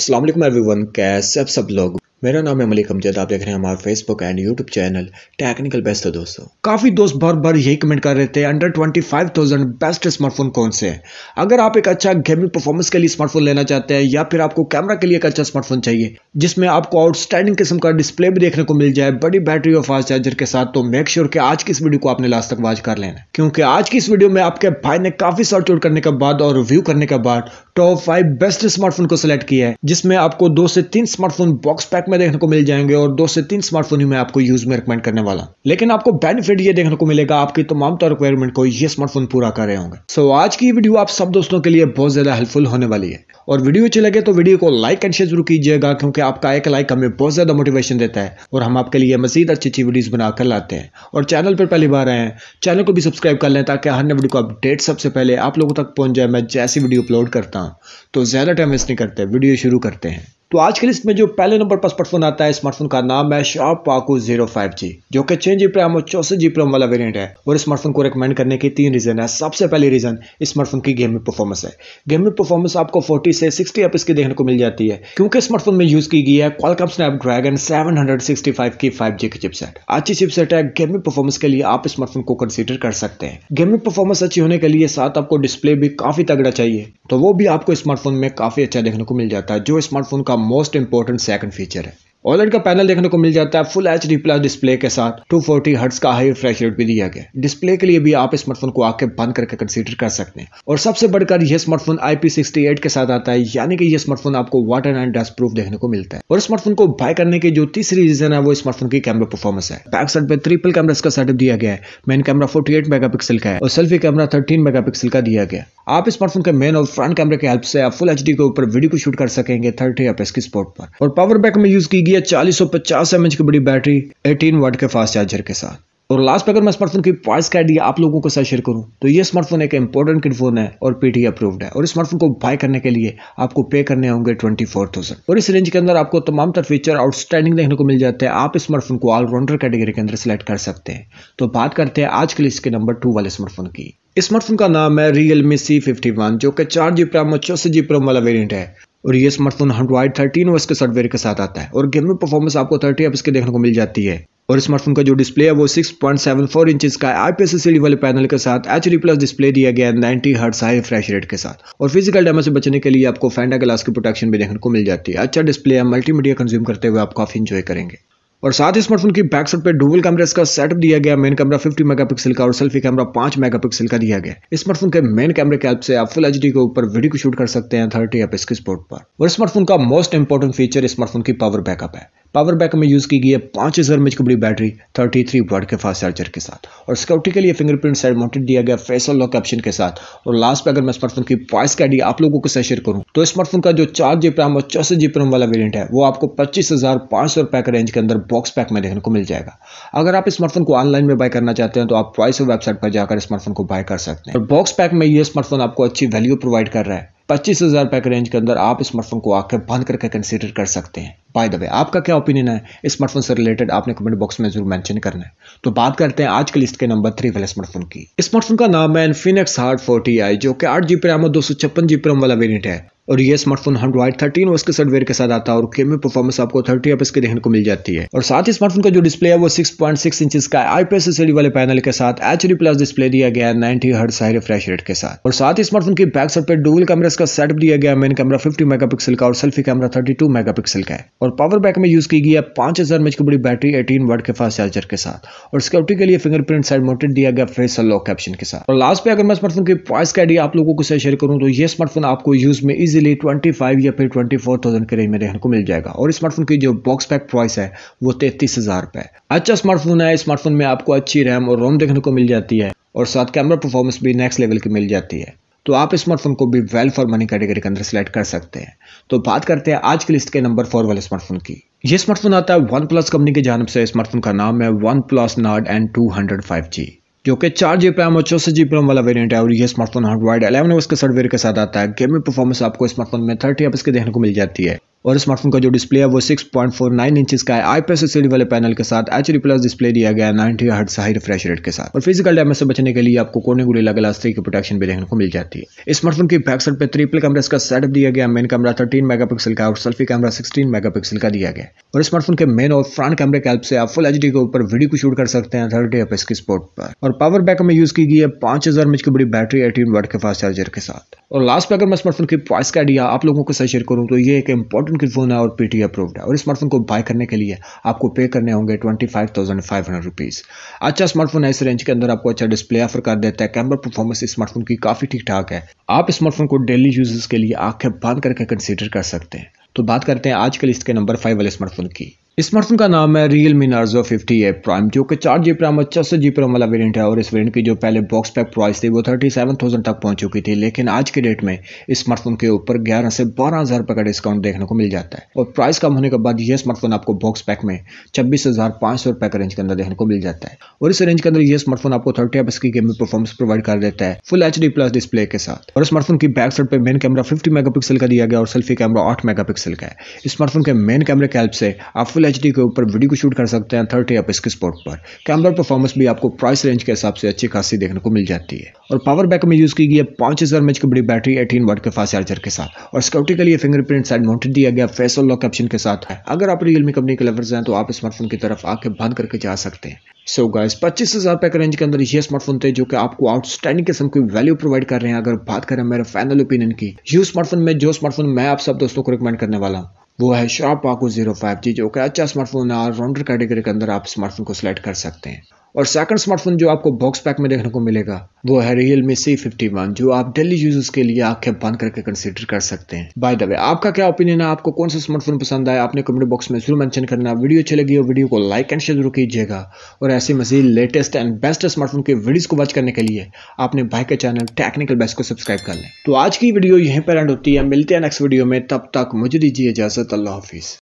Aslam everyone कैसे आप सब लोग मेरा नाम है मलिक अमजद आप देख रहे हैं हमारे Facebook and YouTube channel technical best है दोस्तों काफ़ी दोस्त बार बार यही कमेंट कर रहे थे under twenty five thousand best smartphone कौन से हैं अगर आप एक अच्छा गेमिंग परफॉर्मेंस के लिए स्मार्टफोन लेना चाहते हैं या फिर आपको कैमरा के लिए एक अच्छा स्मार्टफोन चाहिए जिसमें आपको आउटस्टैंडिंग किस्म का डिस्प्ले भी देखने को मिल जाए बड़ी बैटरी और फास्ट चार्जर के साथ तो मेक श्योर के आज की इस वीडियो को आपने लास्ट तक वॉच कर लेना क्योंकि आज की इस वीडियो में आपके भाई ने काफ़ी सर्च आउट करने के बाद और रिव्यू करने के बाद टॉप फाइव बेस्ट स्मार्टफोन को सिलेक्ट किया है जिसमें आपको दो से तीन स्मार्टफोन बॉक्स पैक में देखने को मिल जाएंगे और दो से तीन स्मार्टफोन ही मैं आपको यूज में रिकमेंड करने वाला लेकिन आपको बेनिफिट ये देखने को मिलेगा आपकी तमाम तो रिक्वायरमेंट को ये स्मार्टफोन पूरा कर रहे होंगे सो so, आज की वीडियो आप सब दोस्तों के लिए बहुत ज्यादा हेल्पफुल होने वाली है और वीडियो अच्छी लगे तो वीडियो को लाइक एंड शेयर जरूर कीजिएगा क्योंकि आपका एक लाइक हमें बहुत ज्यादा मोटिवेशन देता है और हम आपके लिए मजीद अच्छी अच्छी वीडियोज बनाकर लाते हैं और चैनल पर पहली बार आए हैं चैनल को भी सब्सक्राइब कर लें ताकि हर वीडियो को अपडेट सबसे पहले आप लोगों तक पहुंच जाए मैं जैसी वीडियो अपलोड करता हूँ तो ज्यादा टाइम वेस्ट नहीं करते वीडियो शुरू करते हैं तो आज के लिस्ट में जो पहले नंबर पर स्मार्टफोन आता है स्मार्टफोन का नाम है शॉप पाको जीरो फाइव जी जो कि छह जी प्रैम और चौसठ जी प्रैम वाला वेरिएंट है और स्मार्टफोन को रिकमेंड करने के तीन रीजन है सबसे पहले रीजन स्मार्टफोन की गेमिंग परफॉर्मेंस है गेमिंग परफॉर्मेंस आपको फोर्टी से सिक्सटी एप इसकी देखने को मिल जाती है क्योंकि स्मार्टफोन में यूज की गई है क्वालकम स्नैप ड्रैगन की फाइव जी की चिपसेट अच्छी चिपसेट है गेमिंग परफॉर्मेंस के लिए आप स्मार्टफोन को कंसिडर कर सकते हैं गेमिंग परफॉर्मेंस अच्छी होने के लिए साथ आपको डिस्प्ले भी काफी तगड़ा चाहिए तो वो भी आपको स्मार्टफोन में काफी अच्छा देखने को मिल जाता है जो स्मार्टफोन का most important second feature OLED का पैनल देखने को मिल जाता है full H D plus display के साथ 240 फोर्टी हर्ट्स का हाई रिफ्रेश रेट भी दिया गया डिस्प्ले के लिए भी आप स्मार्टफोन को आके बंद करके कंसीडर कर सकते हैं और सबसे बढ़कर यह स्मार्टफोन IP68 के साथ आता है यानी कि यह स्मार्टफोन आपको वाटर एंड डस्ट प्रूफ देखने को मिलता है और स्मार्टफोन को बाय करने की जो तीसरी रीजन है वो स्मार्टफोन की कैमरा परफॉर्मेंस है बैक साइड पर ट्रिपल कैमरा का सेटअप दिया गया है मेन कैमरा फोर्टी एट का है और सेल्फी कैमरा थर्टीन मेगा का दिया गया आप स्मार्टफोन के मेन और फ्रंट कैमरे की हेल्प से आप फुल एच के ऊपर वीडियो को शूट कर सकेंगे थर्टी एफ की स्पॉट पर और पावर बैक में यूज की दिया चालीस सौ की बड़ी बैटरी 18 वाट के फास्ट चार्जर के साथ और लास्ट पर अगर मैं स्मार्टफोन की प्राइस का आइडिया आप लोगों को साथ शेयर करूं तो ये स्मार्टफोन एक इंपॉर्टेंट किड फोन है और पीटी अप्रूव्ड है और इस स्मार्टफोन को बाय करने के लिए आपको पे करने होंगे 24,000 और इस रेंज के अंदर आपको तमाम तरह फीचर आउटस्टैंडिंग देखने को मिल जाते हैं आप इस स्मार्टफोन को ऑलराउंडर कैटेगरी के अंदर सेलेक्ट कर सकते हैं तो बात करते हैं आज के लिए इसके नंबर टू वाले स्मार्टफोन की स्मार्टफोन का नाम है रियलमी सी फिफ्टी वन जो कि चार जी प्रोम और चौसठ जी प्रोम वाला वेरियंट है और ये स्मार्टफोन हंड्रॉइड थर्टीन ओएस के सॉफ्टवेयर के साथ आता है और गेमिंग परफॉर्मेंस आपको थर्टी एप्स के देखने को मिल जाती है और स्मार्टफोन का जो डिस्प्ले है वो 6.74 इंचेस का आईपीएसएलसीडी वाले पैनल के साथ एच प्लस डिस्प्ले दिया गया ninety hertz hertz high fresh rate के साथ और फिजिकल डैमेज से बचने के लिए आपको फैंडा ग्लास की प्रोटेक्शन भी देखने को मिल जाती है अच्छा डिस्प्ले है मल्टीमीडिया कंज्यूम करते हुए आप काफी इंजॉय करेंगे और साथ ही स्मार्टफोन की बैक साइड पर डुबल कैमरा का सेटअप दिया गया मेन कैमरा 50 मेगापिक्सल का और सेल्फी कैमरा 5 मेगापिक्सल का दिया गया स्मार्टफोन के मेन कैमरे के से आप फुल एच के ऊपर वीडियो को शूट कर सकते हैं थर्टी एप इसके स्पोर्ट पर और स्मार्टफोन का मोस्ट इंपॉर्टेंट फीचर स्मार्टफोन की पावर बैकअप है पावर बैक में यूज़ की गई है पाँच हज़ार एम की बड़ी बैटरी 33 वाट के फास्ट चार्जर के साथ और सिक्योरिटी के लिए फिंगरप्रिंट साइड माउंटेड दिया गया फेस और लॉक ऑप्शन के साथ और लास्ट में अगर मैं स्मार्टफोन की वॉइस का आइडिया आप लोगों को साथ शेयर करूँ तो स्मार्टफोन का जो चार जी प्रम और चौसठ जी प्रम वाला वेरियंट है वो आपको पच्चीस हज़ार पाँच सौ रुपये के रेंज के अंदर बॉक्स पैक में देखने को मिल जाएगा अगर आप स्मार्टफोन को ऑनलाइन में बाय करना चाहते हैं तो आप वॉइस वेबसाइट पर जाकर स्मार्टफोन को बाय कर सकते हैं और बॉक्स पैक में ये स्मार्टफोन आपको अच्छी वैल्यू प्रोवाइड कर रहा है पच्चीस हज़ार के रेंज के अंदर आप स्मार्टफोन को आकर बंद करके कंसिडर कर सकते हैं बाय द वे आपका क्या ओपिनियन है स्मार्टफोन से रिलेटेड आपने कमेंट बॉक्स में जरूर मेंशन करना है तो बात करते हैं आज के लिस्ट के नंबर थ्री वाले स्मार्टफोन की स्मार्टफोन का नाम है इन्फिनिक्स हार्ट फोर्टी आई जो कि आठ जी रैम और दो सौ छप्पन जी रैम वाला वेरियंट है और ये स्मार्टफोन हंड्रॉइड थर्टीन उसके सॉफ्टवेयर के साथ आता है और कैमरे परफॉर्मेंस आपको थर्टी एफ इसके देखने को मिल जाती है और साथ ही स्मार्टफोन का जो डिस्प्ले है वो सिक्स पॉइंट सिक्स इंच का आईपीएस e वाले पैनल के साथ एच प्लस डिस्प्ले दिया गया ninety hertz high refresh rate के साथ और साथ ही स्मार्टफोन की बैक साइड पर डुबल कैमरा का सेटअप दिया गया मेन कैमरा फिफ्टी मेगा का और सेल्फी कैमरा 32 मेगापिक्सल का है और पावर बैक में यूज की गई है पांच हजार की बड़ी बैटरी एटीन वर्ड के फास्ट चार्जर के साथ और सिक्योरिटी के लिए फिंगरप्रिंट साइड मोटेड दिया गया फेस लॉक कैप्शन के साथ और लास्ट पे अगर मैं स्मार्टफोन की प्राइस का आइडिया आप लोगों को शेयर करूँ तो ये स्मार्टफोन आपको यूज में इजी इजीली 25 या फिर 24,000 के रेंज में देखने को मिल जाएगा और स्मार्टफोन की जो बॉक्स पैक प्राइस है वो तैतीस हज़ार रुपए अच्छा स्मार्टफोन है स्मार्टफोन में आपको अच्छी रैम और रोम देखने को मिल जाती है और साथ कैमरा परफॉर्मेंस भी नेक्स्ट लेवल की मिल जाती है तो आप स्मार्टफोन को भी वेल फॉर मनी कैटेगरी के अंदर सेलेक्ट कर सकते हैं तो बात करते हैं आज की लिस्ट के नंबर फोर वाले स्मार्टफोन की ये स्मार्टफोन आता है वन प्लस कंपनी की जानब से स्मार्टफोन का नाम है one plus Nord N two hundred five G जो कि चार जी प्राइम और चौसठ जी प्राइम वाला वेरिएंट है और ये स्मार्टफोन हार्डवाइड 11 एवर्स के सर्वेयर के साथ आता है गेमिंग परफॉर्मेंस आपको स्मार्टफोन में थर्टी एप्स के देखने को मिल जाती है और स्मार्टफोन का जो डिस्प्ले है वो 6.49 इंचेस का है आईपीएस एलसीडी वाले पैनल के साथ एच प्लस डिस्प्ले दिया गया ninety hertz high refresh rate के साथ और फिजिकल डैमेज से बचने के लिए आपको कोने गुले लगे लास्ट्री की प्रोटेक्शन भी देखने को मिल जाती है स्मार्टफोन की बैक साइड पर ट्रिपल कैमरा इसका सेटअप दिया गया मेन कैमरा थर्टीन मेगा का और सेल्फी कैमरा सिक्सटीन मेगा का दिया गया और स्मार्टफोन के मेन और फ्रंट कैमरे के हेल्प से आप फुल एच के ऊपर वीडियो को शूट कर सकते हैं थर्टी एफ की स्पोर्ट पर और पावर बैक में यूज की गई है पांच हजार की बड़ी बैटरी एटीन वर्ड के फास्ट चार्जर के साथ और लास्ट पर अगर मैं स्मार्टफोन की प्राइस का आइडिया आप लोगों को सजेस्ट शेयर करूँ तो ये एक इंपॉर्टेंट बटन की फोन है और पीटी अप्रूव्ड है और स्मार्टफोन को बाय करने के लिए आपको पे करने होंगे twenty five thousand five hundred rupees अच्छा स्मार्टफोन है इस रेंज के अंदर आपको अच्छा डिस्प्ले ऑफर कर देता है कैमरा परफॉर्मेंस स्मार्टफोन की काफ़ी ठीक ठाक है आप स्मार्टफोन को डेली यूजेस के लिए आंखें बंद करके कंसिडर कर सकते हैं तो बात करते हैं आजकल इसके नंबर फाइव वाले स्मार्टफोन की स्मार्टफोन का नाम है Realme Narzo fifty A prime जो कि चार जी प्राइम और छह जी प्राइम वाला वेरियंट है और इस वेरियंट की जो पहले बॉक्स पैक प्राइस थी वो थर्टी सेवन थाउजेंड तक पहुंच चुकी थी लेकिन आज के डेट में स्मार्टफोन के ऊपर ग्यारह से बारह हज़ार रुपये का डिस्काउंट देखने को मिल जाता है और प्राइस कम होने के बाद यह स्मार्टफोन आपको बॉक्स पैक में छब्बीस हज़ार पाँच सौ रुपये के रेंज के अंदर देखने को मिल जाता है और इस रेंज के अंदर यह स्मार्टफोन आपको थर्टी एप्स की गेमिंग परफॉर्मेंस प्रोवाइड कर देता है full H D plus display के साथ और स्मार्टफोन की बैक साइड पर मेन कैमरा फिफ्टी मेगा का दिया गया और सेल्फी कैमरा आठ मेगा मेगापिक्सल का है स्मार्टफोन के मेन कैमरे कैल्प से आप फुल एच के ऊपर वीडियो को शूट कर सकते हैं थर्टी एप इसके स्पॉट पर कैमरा परफॉर्मेंस भी आपको प्राइस रेंज के हिसाब से अच्छी खासी देखने को मिल जाती है और पावर बैक में यूज़ की गई है पाँच हज़ार एच की बड़ी बैटरी एटीन वाट के फास्ट चार्जर के साथ और सिक्योरिटी के लिए फिंगरप्रिंट साइड माउंटेड दिया गया फेस और लॉक ऑप्शन के साथ है अगर आप रियलमी कंपनी के लवर्स हैं तो आप स्मार्टफोन की तरफ आके बंद करके जा सकते हैं सो गाइस पच्चीस हज़ार रुपये के रेंज के अंदर ये स्मार्टफोन थे जो कि आपको आउटस्टैंडिंग किस्म की वैल्यू प्रोवाइड कर रहे हैं अगर बात करें मेरे फाइनल ओपिनियन की यू स्मार्टफोन में जो स्मार्टफोन मैं आप सब दोस्तों को रिकमेंड करने वाला हूँ वो है शार्प पाको जीरो फाइव जी जो कि अच्छा स्मार्टफोन है ऑलराउंडर कैटेगरी के अंदर आप स्मार्टफोन को सिलेक्ट कर सकते हैं और सेकंड स्मार्टफोन जो आपको बॉक्स पैक में देखने को मिलेगा वो है Realme C fifty one जो आप डेली यूजर्स के लिए आंखें बंद करके कंसिडर कर सकते हैं बाय द वे आपका क्या ओपिनियन है आपको कौन सा स्मार्टफोन पसंद आया आपने कमेंट बॉक्स में जरूर मेंशन करना वीडियो अच्छी लगी हो वीडियो को लाइक एंड शेयर जरूर कीजिएगा और ऐसे मजीद लेटेस्ट एंड बेस्ट स्मार्टफोन के वीडियोज को वॉच करने के लिए आपने भाई के चैनल टेक्निकल बेस्ट को सब्सक्राइब कर लें तो आज की वीडियो यहीं पर एंड होती है मिलते हैं नेक्स्ट वीडियो में तब तक मुझे दीजिए इजाजत अल्लाह हाफिज़